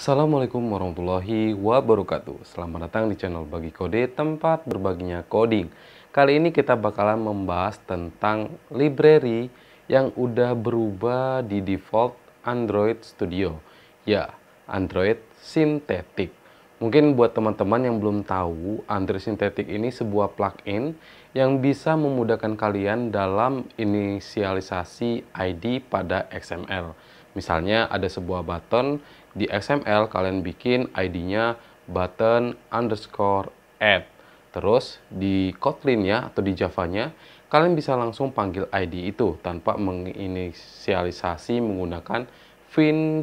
Assalamualaikum warahmatullahi wabarakatuh Selamat datang di channel Bagi Kode tempat berbaginya coding Kali ini kita bakalan membahas tentang library yang udah berubah di default Android Studio Ya, Android Synthetic Mungkin buat teman-teman yang belum tahu, Android Synthetic ini sebuah plugin yang bisa memudahkan kalian dalam inisialisasi ID pada XML Misalnya ada sebuah button di XML kalian bikin ID-nya button underscore add. Terus di Kotlin ya atau di Java-nya kalian bisa langsung panggil ID itu tanpa menginisialisasi menggunakan fin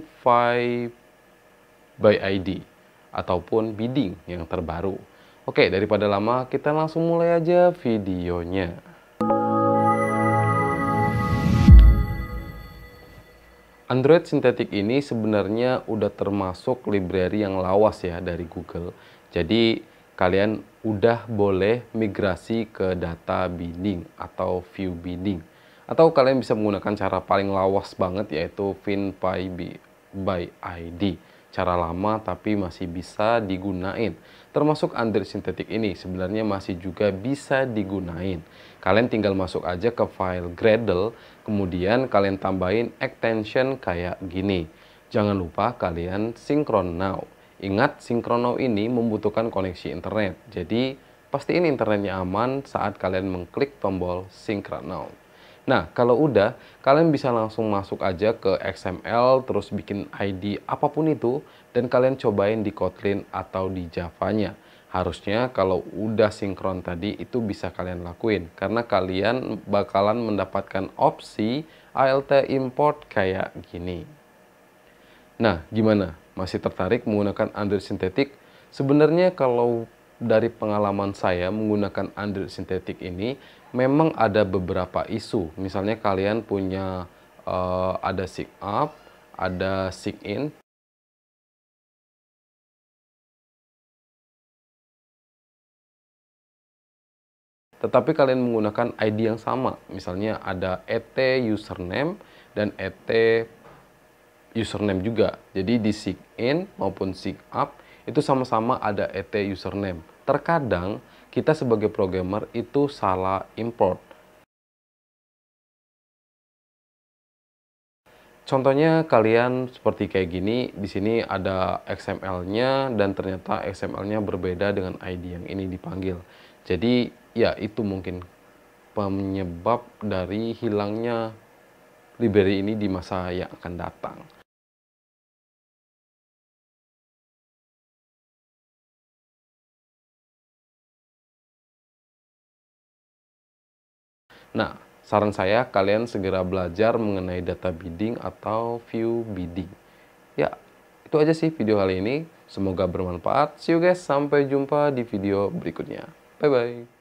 by ID ataupun bidding yang terbaru. Oke, daripada lama kita langsung mulai aja videonya. Android sintetik ini sebenarnya udah termasuk library yang lawas ya dari Google. Jadi kalian udah boleh migrasi ke data binding atau view binding. Atau kalian bisa menggunakan cara paling lawas banget yaitu FinPy by ID cara lama tapi masih bisa digunain. Termasuk under sintetik ini sebenarnya masih juga bisa digunain. Kalian tinggal masuk aja ke file Gradle, kemudian kalian tambahin extension kayak gini. Jangan lupa kalian sinkron now. Ingat sinkron now ini membutuhkan koneksi internet. Jadi pastiin internetnya aman saat kalian mengklik tombol sinkron now. Nah, kalau udah, kalian bisa langsung masuk aja ke XML, terus bikin ID apapun itu, dan kalian cobain di Kotlin atau di Javanya. Harusnya kalau udah sinkron tadi, itu bisa kalian lakuin. Karena kalian bakalan mendapatkan opsi ALT import kayak gini. Nah, gimana? Masih tertarik menggunakan Android Synthetic? Sebenarnya kalau dari pengalaman saya menggunakan Android sintetik ini memang ada beberapa isu. Misalnya kalian punya uh, ada sync up, ada sync in. Tetapi kalian menggunakan ID yang sama. Misalnya ada et username dan et username juga. Jadi di sync in maupun sync up itu sama-sama ada ET username. Terkadang kita sebagai programmer itu salah import. Contohnya kalian seperti kayak gini, di sini ada XML-nya dan ternyata XML-nya berbeda dengan ID yang ini dipanggil. Jadi ya itu mungkin penyebab dari hilangnya library ini di masa yang akan datang. Nah, saran saya kalian segera belajar mengenai data bidding atau view bidding. Ya, itu aja sih video kali ini. Semoga bermanfaat. See you guys, sampai jumpa di video berikutnya. Bye-bye.